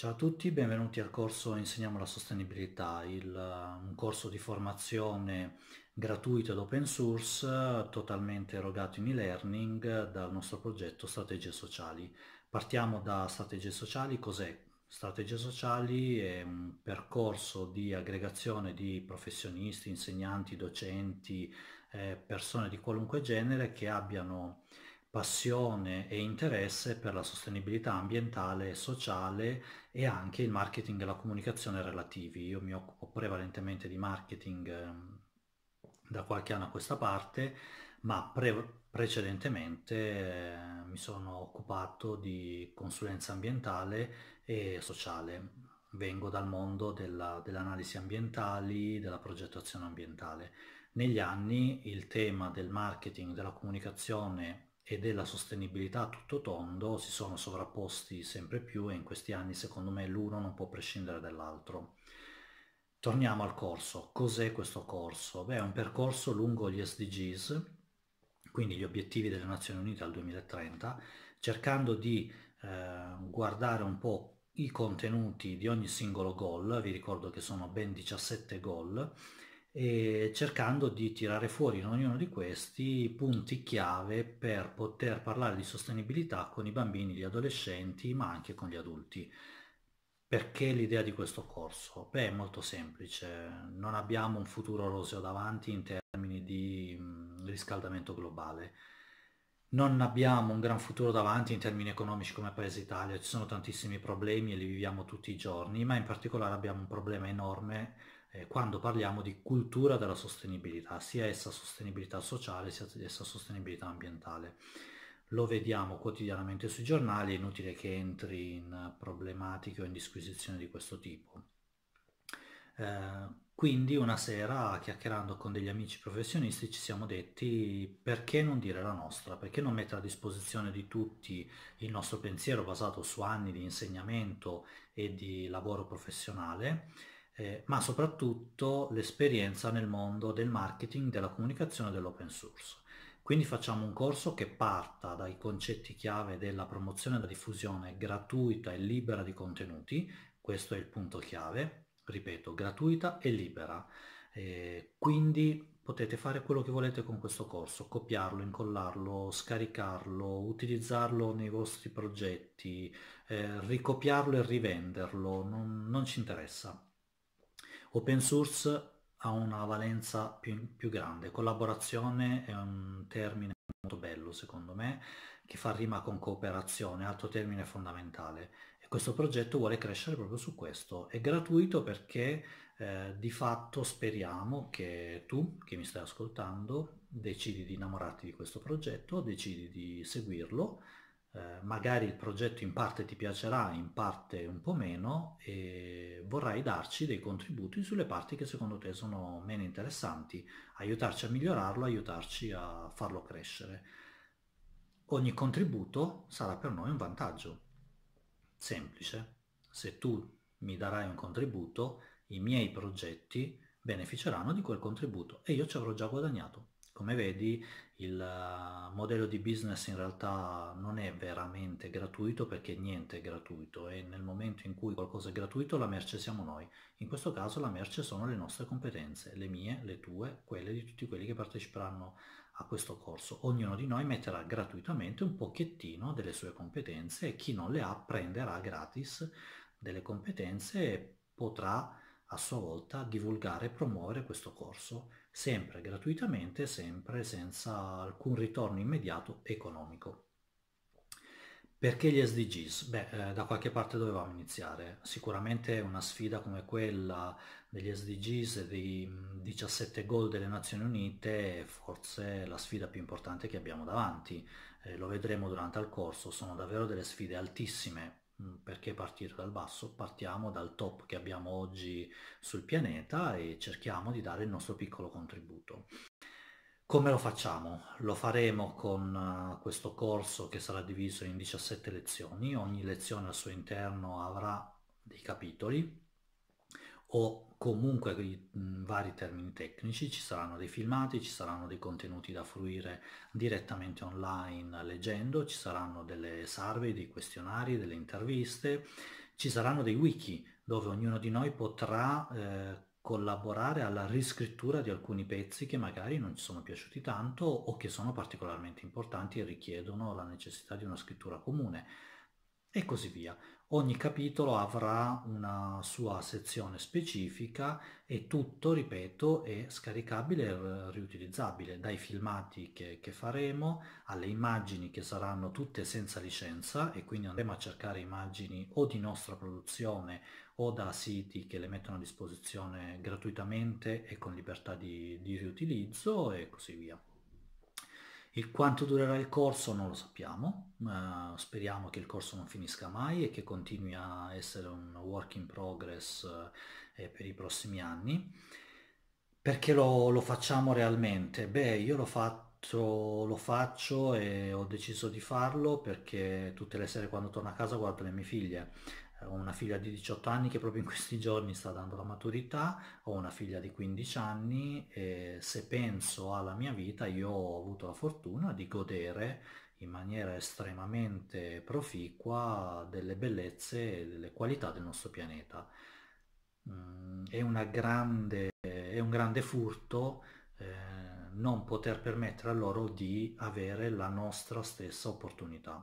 Ciao a tutti, benvenuti al corso Insegniamo la sostenibilità, il, eh, un corso di formazione gratuito ed open source totalmente erogato in e-learning dal nostro progetto Strategie Sociali. Partiamo da Strategie Sociali, cos'è? Strategie Sociali è un percorso di aggregazione di professionisti, insegnanti, docenti, eh, persone di qualunque genere che abbiano passione e interesse per la sostenibilità ambientale e sociale e anche il marketing e la comunicazione relativi. Io mi occupo prevalentemente di marketing ehm, da qualche anno a questa parte, ma pre- precedentemente ehm, mi sono occupato di consulenza ambientale e sociale. Vengo dal mondo della, dell'analisi ambientali, della progettazione ambientale. Negli anni il tema del marketing, della comunicazione e della sostenibilità tutto tondo si sono sovrapposti sempre più e in questi anni secondo me l'uno non può prescindere dall'altro. Torniamo al corso. Cos'è questo corso? Beh, è un percorso lungo gli SDGs, quindi gli obiettivi delle Nazioni Unite al 2030, cercando di eh, guardare un po' i contenuti di ogni singolo gol, vi ricordo che sono ben 17 gol, e cercando di tirare fuori in ognuno di questi punti chiave per poter parlare di sostenibilità con i bambini, gli adolescenti, ma anche con gli adulti. Perché l'idea di questo corso? Beh, è molto semplice, non abbiamo un futuro roseo davanti in termini di mm, riscaldamento globale, non abbiamo un gran futuro davanti in termini economici come Paese Italia, ci sono tantissimi problemi e li viviamo tutti i giorni, ma in particolare abbiamo un problema enorme eh, quando parliamo di cultura della sostenibilità, sia essa sostenibilità sociale sia essa sostenibilità ambientale. Lo vediamo quotidianamente sui giornali, è inutile che entri in problematiche o in disquisizioni di questo tipo. Eh, quindi una sera, chiacchierando con degli amici professionisti, ci siamo detti perché non dire la nostra, perché non mettere a disposizione di tutti il nostro pensiero basato su anni di insegnamento e di lavoro professionale eh, ma soprattutto l'esperienza nel mondo del marketing, della comunicazione e dell'open source. Quindi facciamo un corso che parta dai concetti chiave della promozione e della diffusione gratuita e libera di contenuti, questo è il punto chiave, ripeto, gratuita e libera. Eh, quindi potete fare quello che volete con questo corso, copiarlo, incollarlo, scaricarlo, utilizzarlo nei vostri progetti, eh, ricopiarlo e rivenderlo, non, non ci interessa. Open source ha una valenza più, più grande, collaborazione è un termine molto bello secondo me, che fa rima con cooperazione, altro termine fondamentale. E questo progetto vuole crescere proprio su questo. È gratuito perché eh, di fatto speriamo che tu, che mi stai ascoltando, decidi di innamorarti di questo progetto, decidi di seguirlo, eh, magari il progetto in parte ti piacerà, in parte un po' meno, e vorrai darci dei contributi sulle parti che secondo te sono meno interessanti, aiutarci a migliorarlo, aiutarci a farlo crescere. Ogni contributo sarà per noi un vantaggio. Semplice. Se tu mi darai un contributo, i miei progetti beneficeranno di quel contributo e io ci avrò già guadagnato. Come vedi il eh, modello di business in realtà non è veramente gratuito perché niente è gratuito e nel momento in cui qualcosa è gratuito la merce siamo noi. In questo caso la merce sono le nostre competenze, le mie, le tue, quelle di tutti quelli che parteciperanno a questo corso. Ognuno di noi metterà gratuitamente un pochettino delle sue competenze e chi non le ha prenderà gratis delle competenze e potrà a sua volta divulgare e promuovere questo corso, sempre gratuitamente, sempre senza alcun ritorno immediato economico. Perché gli SDGs? Beh, eh, da qualche parte dovevamo iniziare. Sicuramente una sfida come quella degli SDGs e dei 17 mm, goal delle Nazioni Unite è forse la sfida più importante che abbiamo davanti. Eh, lo vedremo durante il corso, sono davvero delle sfide altissime Mm, perché partire dal basso? Partiamo dal top che abbiamo oggi sul pianeta e cerchiamo di dare il nostro piccolo contributo. Come lo facciamo? Lo faremo con eh, questo corso che sarà diviso in 17 lezioni, ogni lezione al suo interno avrà dei capitoli o comunque mh, vari termini tecnici, ci saranno dei filmati, ci saranno dei contenuti da fruire direttamente online leggendo, ci saranno delle survey, dei questionari, delle interviste, ci saranno dei wiki dove ognuno di noi potrà eh, collaborare alla riscrittura di alcuni pezzi che magari non ci sono piaciuti tanto o che sono particolarmente importanti e richiedono la necessità di una scrittura comune e così via. Ogni capitolo avrà una sua sezione specifica e tutto, ripeto, è scaricabile e riutilizzabile, dai filmati che, che faremo alle immagini che saranno tutte senza licenza e quindi andremo a cercare immagini o di nostra produzione o da siti che le mettono a disposizione gratuitamente e con libertà di, di riutilizzo e così via. Il quanto durerà il corso non lo sappiamo, eh, speriamo che il corso non finisca mai e che continui a essere un work in progress eh, per i prossimi anni. Perché lo, lo facciamo realmente? Beh, io l'ho fatto lo faccio e ho deciso di farlo perché tutte le sere quando torno a casa guardo le mie figlie ho una figlia di 18 anni che proprio in questi giorni sta dando la maturità, ho una figlia di 15 anni e se penso alla mia vita io ho avuto la fortuna di godere in maniera estremamente proficua delle bellezze e delle qualità del nostro pianeta. Mm, è, grande, è un grande furto eh, non poter permettere a loro di avere la nostra stessa opportunità.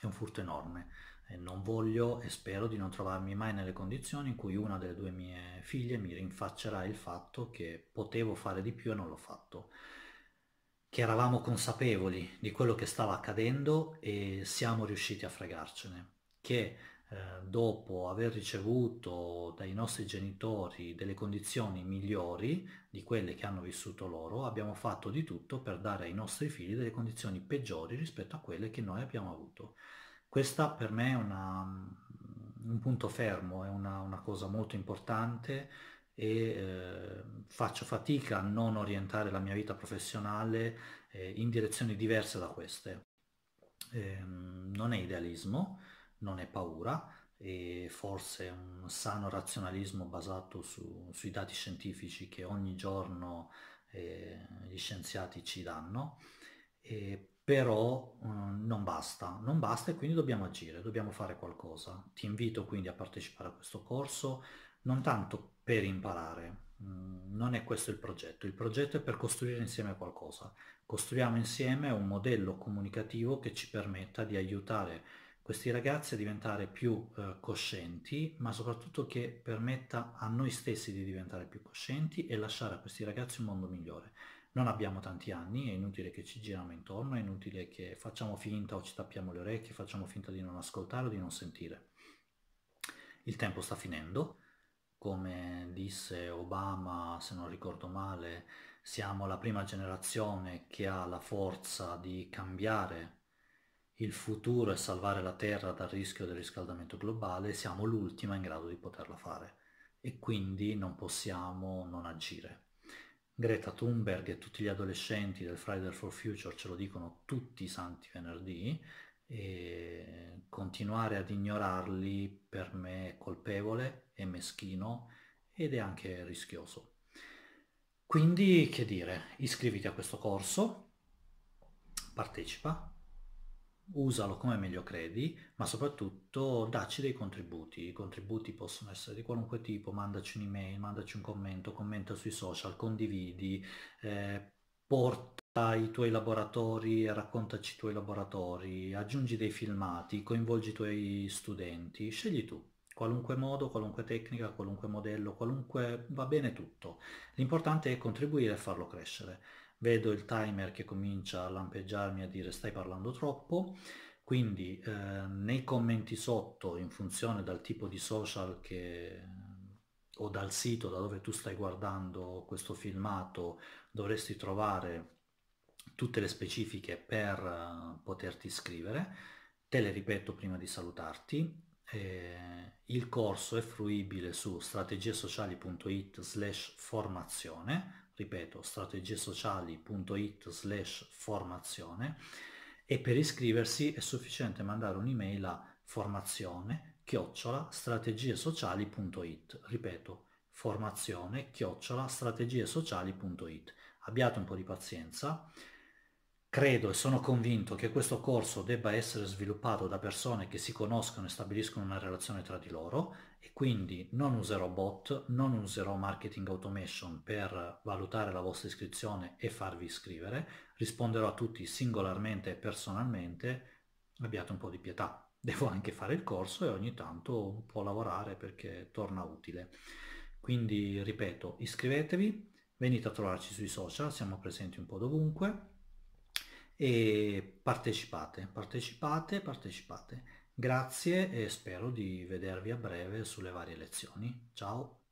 È un furto enorme non voglio e spero di non trovarmi mai nelle condizioni in cui una delle due mie figlie mi rinfaccerà il fatto che potevo fare di più e non l'ho fatto, che eravamo consapevoli di quello che stava accadendo e siamo riusciti a fregarcene, che eh, dopo aver ricevuto dai nostri genitori delle condizioni migliori di quelle che hanno vissuto loro, abbiamo fatto di tutto per dare ai nostri figli delle condizioni peggiori rispetto a quelle che noi abbiamo avuto. Questa per me è una, mm, un punto fermo, è una, una cosa molto importante e eh, faccio fatica a non orientare la mia vita professionale eh, in direzioni diverse da queste. Eh, non è idealismo, non è paura, è forse un sano razionalismo basato su, sui dati scientifici che ogni giorno eh, gli scienziati ci danno, e però eh, non basta, non basta e quindi dobbiamo agire, dobbiamo fare qualcosa. Ti invito quindi a partecipare a questo corso, non tanto per imparare, mhmm, non è questo il progetto, il progetto è per costruire insieme qualcosa. Costruiamo insieme un modello comunicativo che ci permetta di aiutare questi ragazzi a diventare più eh, coscienti, ma soprattutto che permetta a noi stessi di diventare più coscienti e lasciare a questi ragazzi un mondo migliore non abbiamo tanti anni, è inutile che ci giriamo intorno, è inutile che facciamo finta o ci tappiamo le orecchie, facciamo finta di non ascoltare o di non sentire. Il tempo sta finendo, come disse Obama, se non ricordo male, siamo la prima generazione che ha la forza di cambiare il futuro e salvare la Terra dal rischio del riscaldamento globale, siamo l'ultima in grado di poterla fare e quindi non possiamo non agire. Greta Thunberg e tutti gli adolescenti del Friday for Future ce lo dicono tutti i santi venerdì e continuare ad ignorarli per me è colpevole, è meschino ed è anche rischioso. Quindi che dire, iscriviti a questo corso, partecipa, usalo come meglio credi, ma soprattutto dacci dei contributi. I contributi possono essere di qualunque tipo, mandaci un'email, mandaci un commento, commenta sui social, condividi, eh, porta i tuoi laboratori e raccontaci i tuoi laboratori, aggiungi dei filmati, coinvolgi i tuoi studenti, scegli tu. Qualunque modo, qualunque tecnica, qualunque modello, qualunque va bene tutto. L'importante è contribuire e farlo crescere vedo il timer che comincia a lampeggiarmi a dire stai parlando troppo, quindi eh, nei commenti sotto, in funzione dal tipo di social che, o dal sito da dove tu stai guardando questo filmato, dovresti trovare tutte le specifiche per uh, poterti iscrivere. Te le ripeto prima di salutarti. Eh, il corso è fruibile su strategiesociali.it slash formazione ripeto, strategiesociali.it slash formazione e per iscriversi è sufficiente mandare un'email a formazione chiocciola strategiesociali.it ripeto formazione chiocciola strategiesociali.it abbiate un po' di pazienza Credo e sono convinto che questo corso debba essere sviluppato da persone che si conoscono e stabiliscono una relazione tra di loro e quindi non userò bot, non userò marketing automation per valutare la vostra iscrizione e farvi iscrivere, risponderò a tutti singolarmente e personalmente, abbiate un po' di pietà. Devo anche fare il corso e ogni tanto un po' lavorare perché torna utile. Quindi ripeto, iscrivetevi, venite a trovarci sui social, siamo presenti un po' dovunque e partecipate, partecipate, partecipate. Grazie e spero di vedervi a breve sulle varie lezioni. Ciao!